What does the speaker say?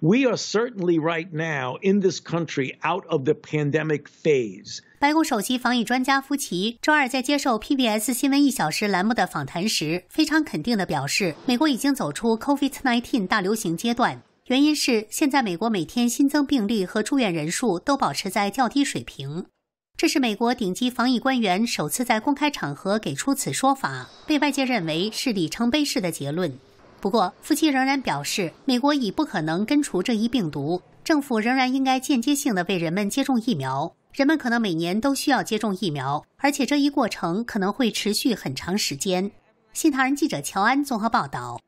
We are certainly right now in this country out of the pandemic phase。白宫首席防疫专家夫奇周二在接受 PBS 新闻一小时栏目的访谈时，非常肯定地表示，美国已经走出 COVID-19 大流行阶段，原因是现在美国每天新增病例和住院人数都保持在较低水平。这是美国顶级防疫官员首次在公开场合给出此说法，被外界认为是里程碑式的结论。不过，夫妻仍然表示，美国已不可能根除这一病毒，政府仍然应该间接性的为人们接种疫苗。人们可能每年都需要接种疫苗，而且这一过程可能会持续很长时间。《新唐人》记者乔安综合报道。